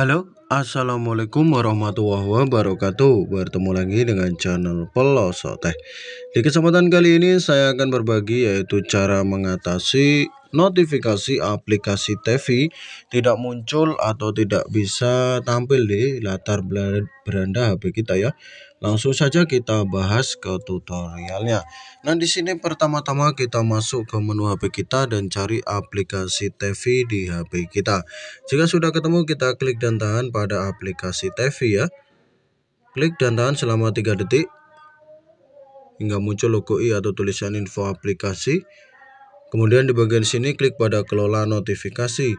Halo, Assalamualaikum warahmatullahi wabarakatuh Bertemu lagi dengan channel Pelosok Teh Di kesempatan kali ini saya akan berbagi yaitu cara mengatasi notifikasi aplikasi TV tidak muncul atau tidak bisa tampil di latar beranda HP kita ya. Langsung saja kita bahas ke tutorialnya. Nah, di sini pertama-tama kita masuk ke menu HP kita dan cari aplikasi TV di HP kita. Jika sudah ketemu kita klik dan tahan pada aplikasi TV ya. Klik dan tahan selama 3 detik hingga muncul logo i atau tulisan info aplikasi. Kemudian di bagian sini klik pada kelola notifikasi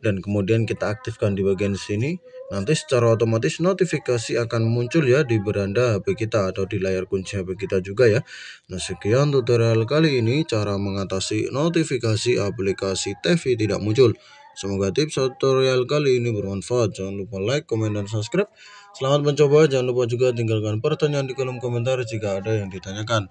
dan kemudian kita aktifkan di bagian sini. Nanti secara otomatis notifikasi akan muncul ya di beranda HP kita atau di layar kunci HP kita juga ya. Nah sekian tutorial kali ini cara mengatasi notifikasi aplikasi TV tidak muncul. Semoga tips tutorial kali ini bermanfaat. Jangan lupa like, komen, dan subscribe. Selamat mencoba. Jangan lupa juga tinggalkan pertanyaan di kolom komentar jika ada yang ditanyakan.